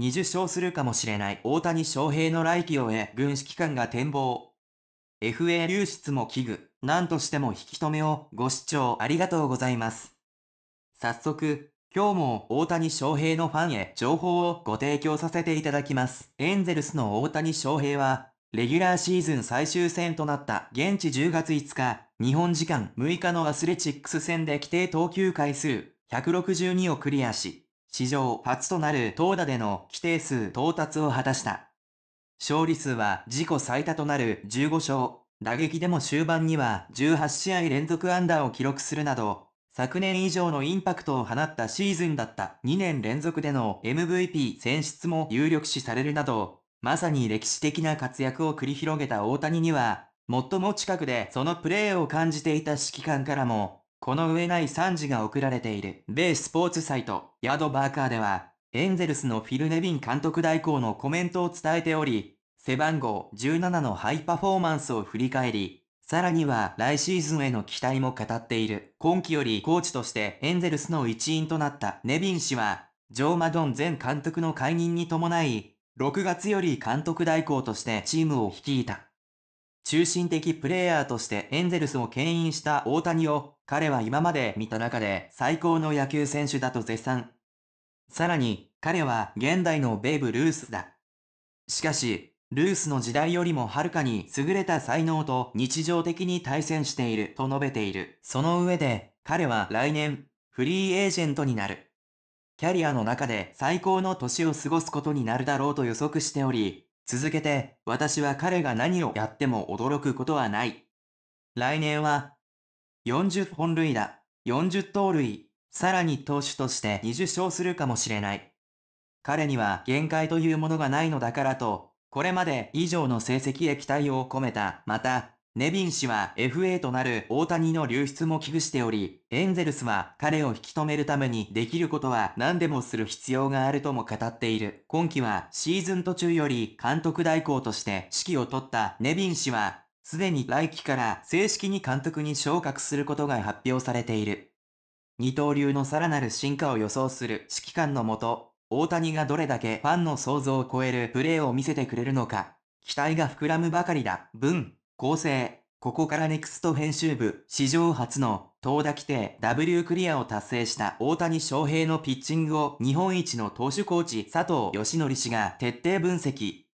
20勝するかもしれない大谷翔平の来季を得、軍指揮官が展望。FA 流出も危惧、何としても引き止めをご視聴ありがとうございます。早速、今日も大谷翔平のファンへ情報をご提供させていただきます。エンゼルスの大谷翔平は、レギュラーシーズン最終戦となった現地10月5日、日本時間6日のアスレチックス戦で規定投球回数162をクリアし、史上初となる投打での規定数到達を果たした。勝利数は自己最多となる15勝、打撃でも終盤には18試合連続安打を記録するなど、昨年以上のインパクトを放ったシーズンだった2年連続での MVP 選出も有力視されるなど、まさに歴史的な活躍を繰り広げた大谷には、最も近くでそのプレーを感じていた指揮官からもこの上ない賛辞が送られている米スポーツサイト、ヤドバーカーでは、エンゼルスのフィル・ネビン監督代行のコメントを伝えており、背番号17のハイパフォーマンスを振り返り、さらには来シーズンへの期待も語っている。今季よりコーチとしてエンゼルスの一員となったネビン氏は、ジョー・マドン前監督の解任に伴い、6月より監督代行としてチームを率いた。中心的プレイヤーとしてエンゼルスを牽引した大谷を彼は今まで見た中で最高の野球選手だと絶賛。さらに彼は現代のベーブ・ルースだ。しかし、ルースの時代よりもはるかに優れた才能と日常的に対戦していると述べている。その上で彼は来年フリーエージェントになる。キャリアの中で最高の年を過ごすことになるだろうと予測しており、続けて私は彼が何をやっても驚くことはない。来年は40本塁打、40盗塁、さらに投手として20勝するかもしれない。彼には限界というものがないのだからと、これまで以上の成績へ期待を込めた、またネビン氏は FA となる大谷の流出も危惧しており、エンゼルスは彼を引き止めるためにできることは何でもする必要があるとも語っている。今季はシーズン途中より監督代行として指揮を取ったネビン氏は、すでに来季から正式に監督に昇格することが発表されている。二刀流のさらなる進化を予想する指揮官のもと、大谷がどれだけファンの想像を超えるプレーを見せてくれるのか、期待が膨らむばかりだ。文構成。ここからネクスト編集部、史上初の投打規定 W クリアを達成した大谷翔平のピッチングを日本一の投手コーチ佐藤義則氏が徹底分析。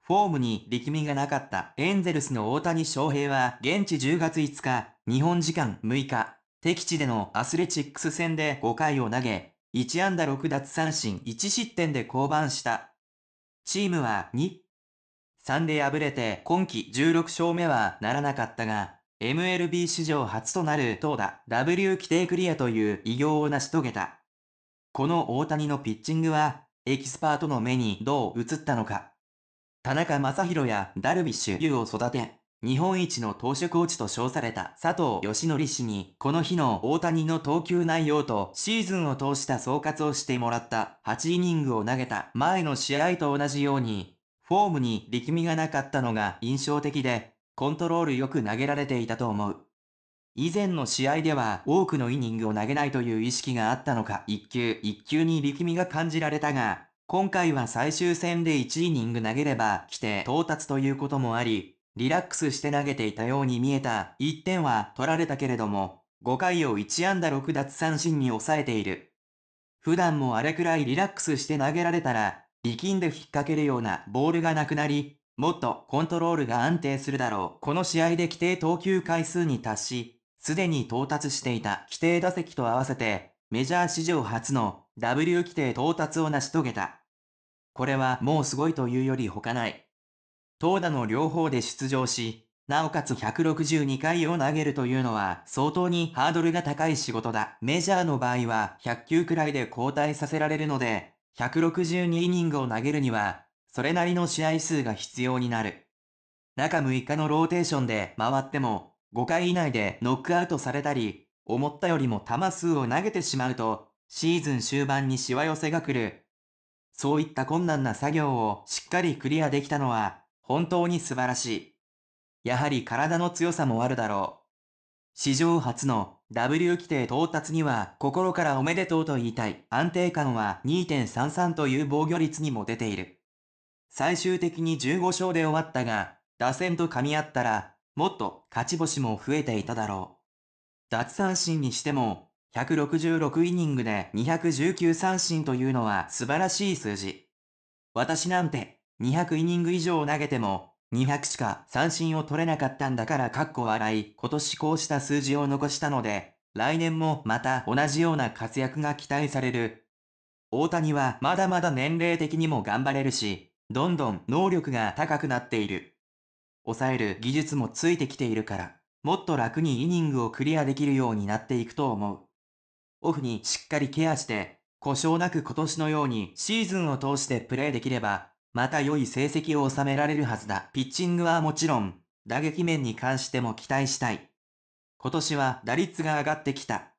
フォームに力みがなかったエンゼルスの大谷翔平は現地10月5日、日本時間6日、敵地でのアスレチックス戦で5回を投げ、1安打6奪三振1失点で降板した。チームは日3で敗れて今季16勝目はならなかったが、MLB 史上初となる投打 W 規定クリアという偉業を成し遂げた。この大谷のピッチングは、エキスパートの目にどう映ったのか。田中正宏やダルビッシュ優を育て、日本一の投手コーチと称された佐藤義則氏に、この日の大谷の投球内容とシーズンを通した総括をしてもらった8イニングを投げた前の試合と同じように、フォームに力みがなかったのが印象的で、コントロールよく投げられていたと思う。以前の試合では多くのイニングを投げないという意識があったのか1球1球に力みが感じられたが、今回は最終戦で1イニング投げれば来て到達ということもあり、リラックスして投げていたように見えた1点は取られたけれども、5回を1安打6奪三振に抑えている。普段もあれくらいリラックスして投げられたら力んで引っ掛けるようなボールがなくなり、もっとコントロールが安定するだろう。この試合で規定投球回数に達し、すでに到達していた規定打席と合わせて、メジャー史上初の W 規定到達を成し遂げた。これはもうすごいというより他ない。投打の両方で出場し、なおかつ162回を投げるというのは相当にハードルが高い仕事だ。メジャーの場合は100球くらいで交代させられるので、162イニングを投げるには、それなりの試合数が必要になる。中6日のローテーションで回っても、5回以内でノックアウトされたり、思ったよりも球数を投げてしまうと、シーズン終盤にしわ寄せが来る。そういった困難な作業をしっかりクリアできたのは、本当に素晴らしい。やはり体の強さもあるだろう。史上初の W 規定到達には心からおめでとうと言いたい安定感は2.33という防御率にも出ている。最終的に15勝で終わったが、打線と噛み合ったら、もっと勝ち星も増えていただろう。奪三振にしても、166イニングで219三振というのは素晴らしい数字。私なんて200イニング以上投げても200しか三振を取れなかったんだからかっこ笑い、今年こうした数字を残したので、来年もまた同じような活躍が期待される。大谷はまだまだ年齢的にも頑張れるし、どんどん能力が高くなっている。抑える技術もついてきているから、もっと楽にイニングをクリアできるようになっていくと思う。オフにしっかりケアして、故障なく今年のようにシーズンを通してプレーできれば、また良い成績を収められるはずだ。ピッチングはもちろん、打撃面に関しても期待したい。今年は打率が上がってきた。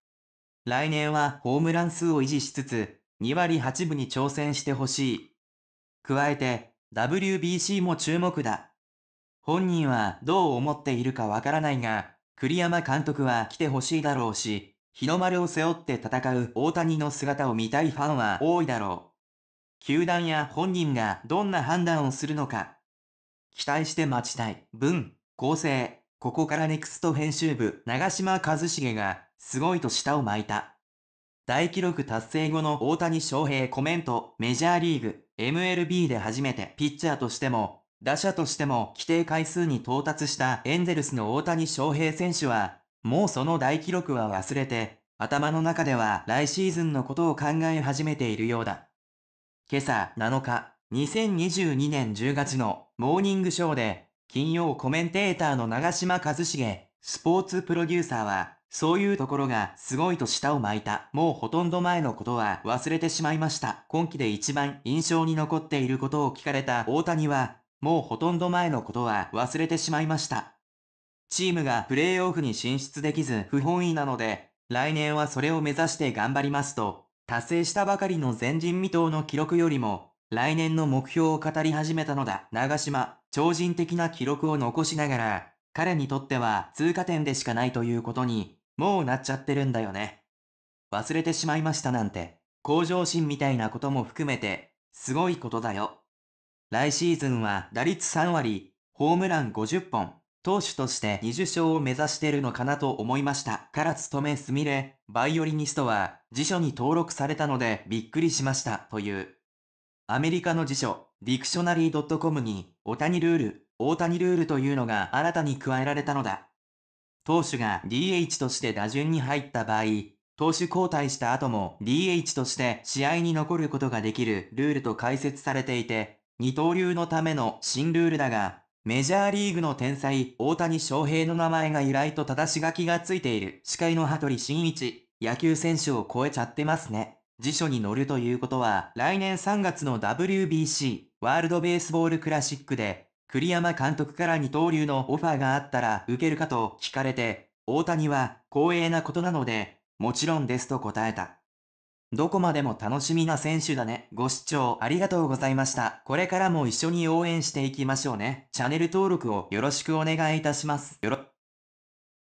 来年はホームラン数を維持しつつ、2割8分に挑戦してほしい。加えて、WBC も注目だ。本人はどう思っているかわからないが、栗山監督は来てほしいだろうし、日の丸を背負って戦う大谷の姿を見たいファンは多いだろう。球団や本人がどんな判断をするのか、期待して待ちたい。文、構成。ここからネクスト編集部、長嶋一茂が、すごいと舌を巻いた。大記録達成後の大谷翔平コメント、メジャーリーグ、MLB で初めてピッチャーとしても、打者としても規定回数に到達したエンゼルスの大谷翔平選手は、もうその大記録は忘れて、頭の中では来シーズンのことを考え始めているようだ。今朝7日、2022年10月のモーニングショーで、金曜コメンテーターの長嶋一茂、スポーツプロデューサーは、そういうところがすごいと舌を巻いた。もうほとんど前のことは忘れてしまいました。今季で一番印象に残っていることを聞かれた大谷は、もうほとんど前のことは忘れてしまいました。チームがプレーオフに進出できず不本意なので、来年はそれを目指して頑張りますと達成したばかりの前人未到の記録よりも、来年の目標を語り始めたのだ。長島、超人的な記録を残しながら、彼にとっては通過点でしかないということに、もうなっちゃってるんだよね。忘れてしまいましたなんて、向上心みたいなことも含めて、すごいことだよ。来シーズンは打率3割、ホームラン50本、投手として20勝を目指してるのかなと思いました。から勤めすみれ、バイオリニストは辞書に登録されたのでびっくりしました、という。アメリカの辞書、ディクショナリー .com に、大谷ルール、大谷ルールというのが新たに加えられたのだ。投手が DH として打順に入った場合、投手交代した後も DH として試合に残ることができるルールと解説されていて、二刀流のための新ルールだが、メジャーリーグの天才、大谷翔平の名前が由来と正し書きがついている、司会の羽鳥慎一、野球選手を超えちゃってますね。辞書に載るということは、来年3月の WBC、ワールドベースボールクラシックで、栗山監督から二刀流のオファーがあったら受けるかと聞かれて、大谷は光栄なことなので、もちろんですと答えた。どこまでも楽しみな選手だね。ご視聴ありがとうございました。これからも一緒に応援していきましょうね。チャンネル登録をよろしくお願いいたします。よろ